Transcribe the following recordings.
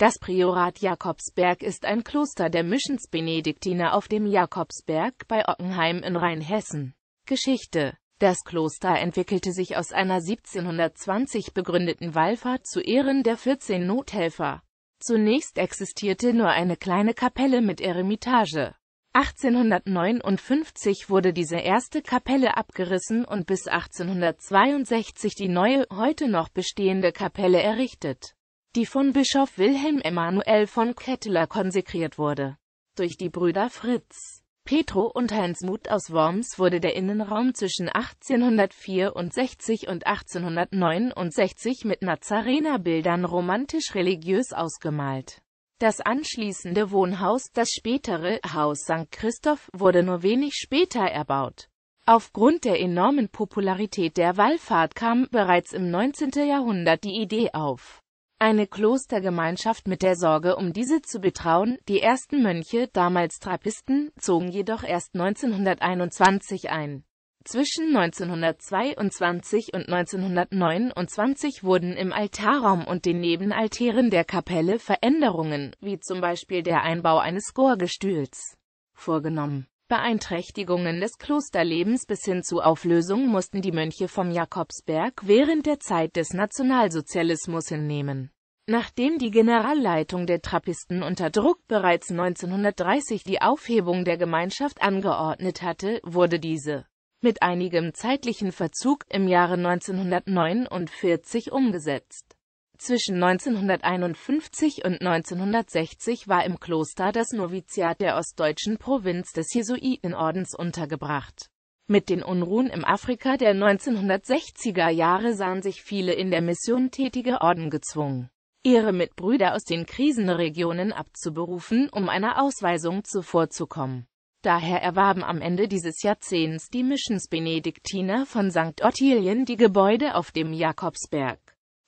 Das Priorat Jakobsberg ist ein Kloster der Mischensbenediktiner auf dem Jakobsberg bei Ockenheim in Rheinhessen. Geschichte Das Kloster entwickelte sich aus einer 1720 begründeten Wallfahrt zu Ehren der 14 Nothelfer. Zunächst existierte nur eine kleine Kapelle mit Eremitage. 1859 wurde diese erste Kapelle abgerissen und bis 1862 die neue, heute noch bestehende Kapelle errichtet die von Bischof Wilhelm Emanuel von Ketteler konsekriert wurde. Durch die Brüder Fritz, Petro und Heinz Muth aus Worms wurde der Innenraum zwischen 1864 und 1869 mit Nazarenerbildern romantisch-religiös ausgemalt. Das anschließende Wohnhaus, das spätere Haus St. Christoph, wurde nur wenig später erbaut. Aufgrund der enormen Popularität der Wallfahrt kam bereits im 19. Jahrhundert die Idee auf, eine Klostergemeinschaft mit der Sorge um diese zu betrauen. Die ersten Mönche, damals Trappisten, zogen jedoch erst 1921 ein. Zwischen 1922 und 1929 wurden im Altarraum und den Nebenaltären der Kapelle Veränderungen, wie zum Beispiel der Einbau eines Chorgestühls, vorgenommen. Beeinträchtigungen des Klosterlebens bis hin zu Auflösung mussten die Mönche vom Jakobsberg während der Zeit des Nationalsozialismus hinnehmen. Nachdem die Generalleitung der Trappisten unter Druck bereits 1930 die Aufhebung der Gemeinschaft angeordnet hatte, wurde diese mit einigem zeitlichen Verzug im Jahre 1949 umgesetzt. Zwischen 1951 und 1960 war im Kloster das Noviziat der ostdeutschen Provinz des Jesuitenordens untergebracht. Mit den Unruhen im Afrika der 1960er Jahre sahen sich viele in der Mission tätige Orden gezwungen, ihre Mitbrüder aus den Krisenregionen abzuberufen, um einer Ausweisung zuvorzukommen. Daher erwarben am Ende dieses Jahrzehnts die Missions Benediktiner von St. Ottilien die Gebäude auf dem Jakobsberg.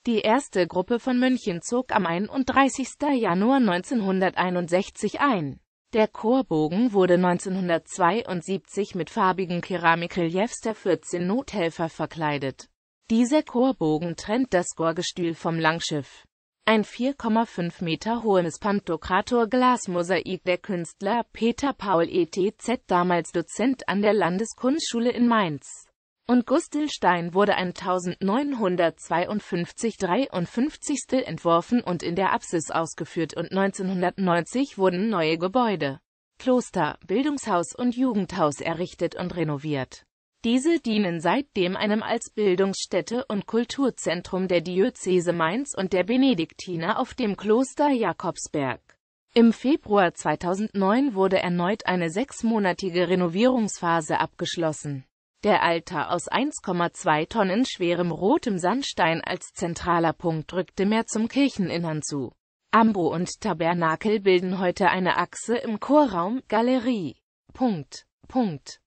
Die erste Gruppe von München zog am 31. Januar 1961 ein. Der Chorbogen wurde 1972 mit farbigen Keramikreliefs der 14 Nothelfer verkleidet. Dieser Chorbogen trennt das Chorgestühl vom Langschiff. Ein 4,5 Meter hohes Pantokrator-Glasmosaik der Künstler Peter Paul ETZ, damals Dozent an der Landeskunstschule in Mainz. Und Gustelstein wurde 1952-53 entworfen und in der Apsis ausgeführt und 1990 wurden neue Gebäude, Kloster, Bildungshaus und Jugendhaus errichtet und renoviert. Diese dienen seitdem einem als Bildungsstätte und Kulturzentrum der Diözese Mainz und der Benediktiner auf dem Kloster Jakobsberg. Im Februar 2009 wurde erneut eine sechsmonatige Renovierungsphase abgeschlossen. Der Altar aus 1,2 Tonnen schwerem rotem Sandstein als zentraler Punkt rückte mehr zum Kircheninnern zu. Ambo und Tabernakel bilden heute eine Achse im Chorraum, Galerie. Punkt. Punkt.